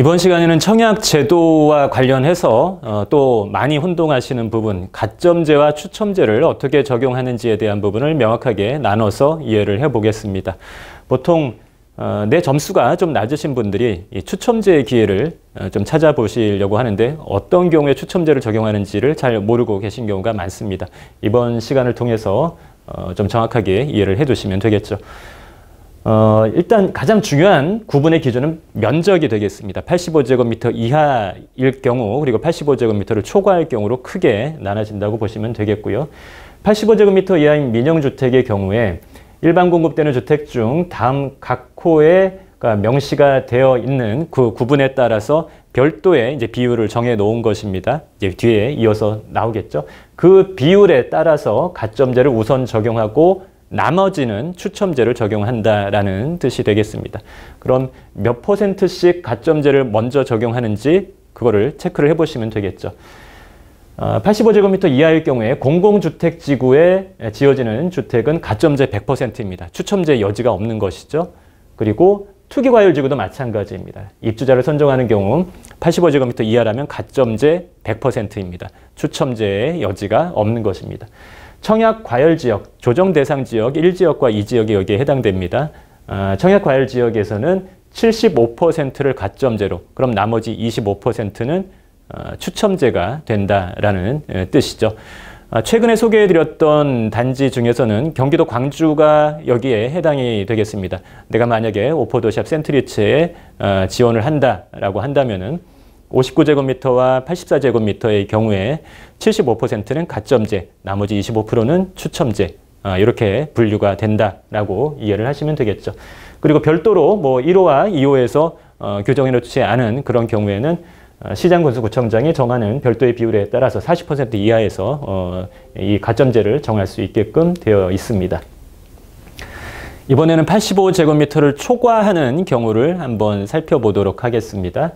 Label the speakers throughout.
Speaker 1: 이번 시간에는 청약 제도와 관련해서 어, 또 많이 혼동하시는 부분, 가점제와 추첨제를 어떻게 적용하는지에 대한 부분을 명확하게 나눠서 이해를 해보겠습니다. 보통 어, 내 점수가 좀 낮으신 분들이 추첨제의 기회를 어, 좀 찾아보시려고 하는데 어떤 경우에 추첨제를 적용하는지를 잘 모르고 계신 경우가 많습니다. 이번 시간을 통해서 좀 정확하게 이해를 해두시면 되겠죠. 어, 일단 가장 중요한 구분의 기준은 면적이 되겠습니다. 85제곱미터 이하일 경우 그리고 85제곱미터를 초과할 경우로 크게 나눠진다고 보시면 되겠고요. 85제곱미터 이하인 민영주택의 경우에 일반 공급되는 주택 중 다음 각 호에 그러니까 명시가 되어 있는 그 구분에 따라서 별도의 이제 비율을 정해 놓은 것입니다. 이제 뒤에 이어서 나오겠죠. 그 비율에 따라서 가점제를 우선 적용하고 나머지는 추첨제를 적용한다라는 뜻이 되겠습니다. 그럼 몇 퍼센트씩 가점제를 먼저 적용하는지 그거를 체크를 해보시면 되겠죠. 85제곱미터 어, 이하일 경우에 공공주택지구에 지어지는 주택은 가점제 100%입니다. 추첨제 여지가 없는 것이죠. 그리고 투기과열지구도 마찬가지입니다. 입주자를 선정하는 경우 85제곱미터 이하라면 가점제 100%입니다. 추첨제 여지가 없는 것입니다. 청약 과열 지역, 조정 대상 지역 1지역과 2지역이 여기에 해당됩니다. 아, 청약 과열 지역에서는 75%를 가점제로, 그럼 나머지 25%는 어, 추첨제가 된다라는 예, 뜻이죠. 아, 최근에 소개해드렸던 단지 중에서는 경기도 광주가 여기에 해당이 되겠습니다. 내가 만약에 오포도샵 센트리츠에 어, 지원을 한다라고 한다면은 59제곱미터와 84제곱미터의 경우에 75%는 가점제, 나머지 25%는 추첨제 아, 이렇게 분류가 된다라고 이해를 하시면 되겠죠. 그리고 별도로 뭐 1호와 2호에서 어, 규정해 놓지 않은 그런 경우에는 어, 시장군수구청장이 정하는 별도의 비율에 따라서 40% 이하에서 어, 이 가점제를 정할 수 있게끔 되어 있습니다. 이번에는 85제곱미터를 초과하는 경우를 한번 살펴보도록 하겠습니다.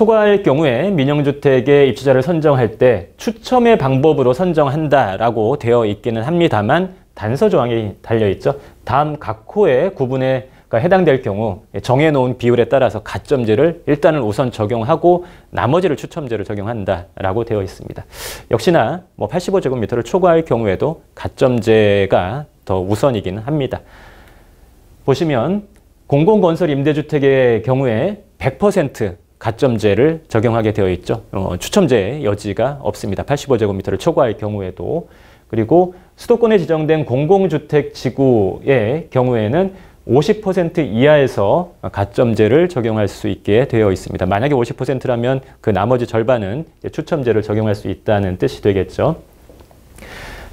Speaker 1: 초과할 경우에 민영주택의 입주자를 선정할 때 추첨의 방법으로 선정한다라고 되어 있기는 합니다만 단서 조항이 달려있죠. 다음 각 호의 구분에 해당될 경우 정해놓은 비율에 따라서 가점제를 일단은 우선 적용하고 나머지를 추첨제를 적용한다라고 되어 있습니다. 역시나 뭐 85제곱미터를 초과할 경우에도 가점제가 더 우선이기는 합니다. 보시면 공공건설 임대주택의 경우에 100% 가점제를 적용하게 되어 있죠. 어, 추첨제의 여지가 없습니다. 85제곱미터를 초과할 경우에도 그리고 수도권에 지정된 공공주택 지구의 경우에는 50% 이하에서 가점제를 적용할 수 있게 되어 있습니다. 만약에 50%라면 그 나머지 절반은 추첨제를 적용할 수 있다는 뜻이 되겠죠.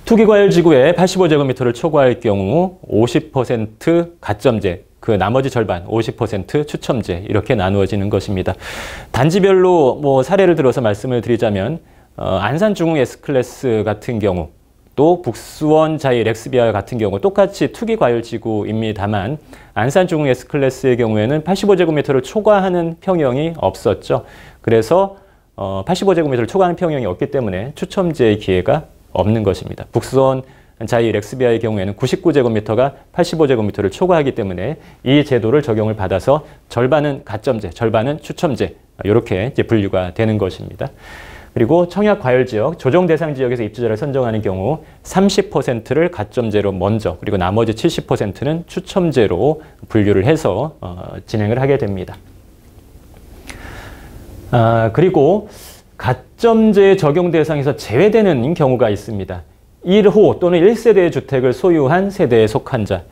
Speaker 1: 투기과열 지구에 85제곱미터를 초과할 경우 50% 가점제, 그 나머지 절반 50% 추첨제 이렇게 나누어지는 것입니다. 단지별로 뭐 사례를 들어서 말씀을 드리자면 어, 안산 중흥 S클래스 같은 경우 또 북수원 자일 엑스비아 같은 경우 똑같이 투기 과열 지구입니다만 안산 중흥 S클래스의 경우에는 85제곱미터를 초과하는 평형이 없었죠. 그래서 어, 85제곱미터를 초과하는 평형이 없기 때문에 추첨제의 기회가 없는 것입니다. 북수원 자이 렉스비아의 경우에는 99제곱미터가 85제곱미터를 초과하기 때문에 이 제도를 적용을 받아서 절반은 가점제, 절반은 추첨제 이렇게 분류가 되는 것입니다. 그리고 청약 과열 지역, 조정 대상 지역에서 입주자를 선정하는 경우 30%를 가점제로 먼저 그리고 나머지 70%는 추첨제로 분류를 해서 어, 진행을 하게 됩니다. 아, 그리고 가점제 적용 대상에서 제외되는 경우가 있습니다. 1호 또는 1세대의 주택을 소유한 세대에 속한 자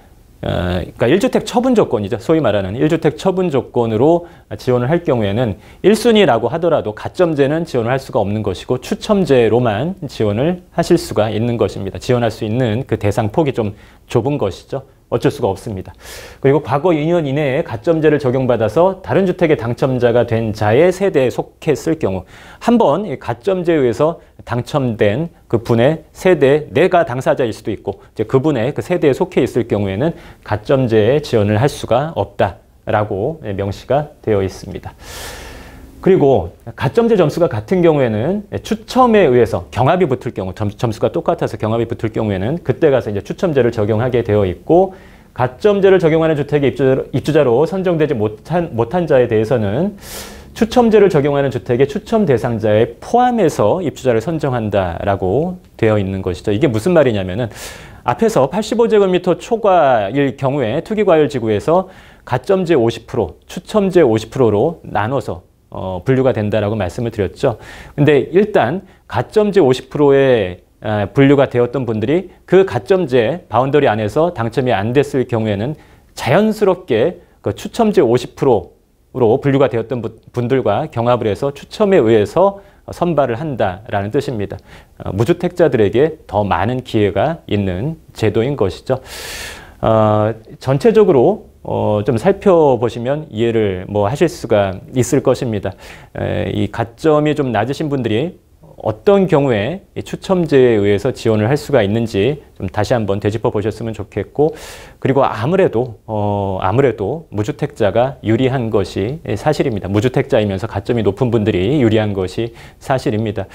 Speaker 1: 어, 그러니까 1주택 처분 조건이죠. 소위 말하는 1주택 처분 조건으로 지원을 할 경우에는 1순위라고 하더라도 가점제는 지원을 할 수가 없는 것이고 추첨제로만 지원을 하실 수가 있는 것입니다. 지원할 수 있는 그 대상 폭이 좀 좁은 것이죠. 어쩔 수가 없습니다. 그리고 과거 2년 이내에 가점제를 적용받아서 다른 주택의 당첨자가 된 자의 세대에 속했을 경우 한번 가점제에 의해서 당첨된 그분의 세대 내가 당사자일 수도 있고 이제 그분의 그 세대에 속해 있을 경우에는 가점제에 지원을 할 수가 없다라고 명시가 되어 있습니다. 그리고 가점제 점수가 같은 경우에는 추첨에 의해서 경합이 붙을 경우 점, 점수가 똑같아서 경합이 붙을 경우에는 그때 가서 이제 추첨제를 적용하게 되어 있고 가점제를 적용하는 주택의 입주, 입주자로 선정되지 못한, 못한 자에 대해서는 추첨제를 적용하는 주택의 추첨 대상자에 포함해서 입주자를 선정한다라고 되어 있는 것이죠. 이게 무슨 말이냐면은 앞에서 85제곱미터 초과일 경우에 투기과열 지구에서 가점제 50%, 추첨제 50%로 나눠서 어, 분류가 된다라고 말씀을 드렸죠. 근데 일단 가점제 50%의 아, 분류가 되었던 분들이 그 가점제 바운더리 안에서 당첨이 안 됐을 경우에는 자연스럽게 그 추첨제 50%로 분류가 되었던 분들과 경합을 해서 추첨에 의해서 선발을 한다라는 뜻입니다. 어, 무주택자들에게 더 많은 기회가 있는 제도인 것이죠. 어, 전체적으로 어, 좀 살펴보시면 이해를 뭐 하실 수가 있을 것입니다. 에, 이 가점이 좀 낮으신 분들이 어떤 경우에 추첨제에 의해서 지원을 할 수가 있는지 좀 다시 한번 되짚어 보셨으면 좋겠고 그리고 아무래도 어 아무래도 무주택자가 유리한 것이 사실입니다. 무주택자이면서 가점이 높은 분들이 유리한 것이 사실입니다.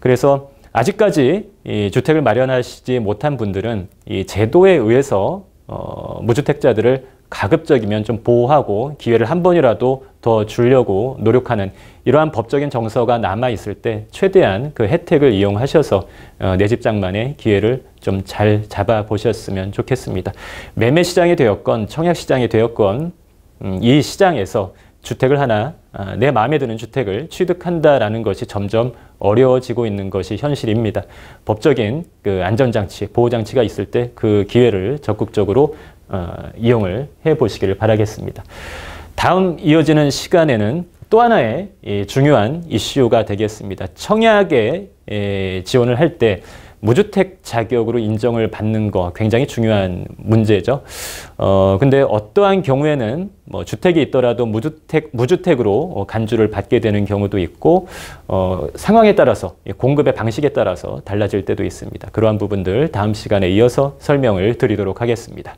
Speaker 1: 그래서 아직까지 이 주택을 마련하시지 못한 분들은 이 제도에 의해서 어 무주택자들을 가급적이면 좀 보호하고 기회를 한 번이라도 더 주려고 노력하는 이러한 법적인 정서가 남아 있을 때 최대한 그 혜택을 이용하셔서 어, 내 집장만의 기회를 좀 잘 잡아 보셨으면 좋겠습니다. 매매 시장이 되었건 청약 시장이 되었건 음, 이 시장에서 주택을 하나 아, 내 마음에 드는 주택을 취득한다라는 것이 점점 어려워지고 있는 것이 현실입니다. 법적인 그 안전장치, 보호장치가 있을 때 그 기회를 적극적으로 어, 이용을 해보시기를 바라겠습니다. 다음 이어지는 시간에는 또 하나의 예, 중요한 이슈가 되겠습니다. 청약에 예, 지원을 할 때 무주택 자격으로 인정을 받는 거 굉장히 중요한 문제죠. 어, 근데 어떠한 경우에는 뭐 주택이 있더라도 무주택, 무주택으로 어, 간주를 받게 되는 경우도 있고, 어, 상황에 따라서, 예, 공급의 방식에 따라서 달라질 때도 있습니다. 그러한 부분들 다음 시간에 이어서 설명을 드리도록 하겠습니다.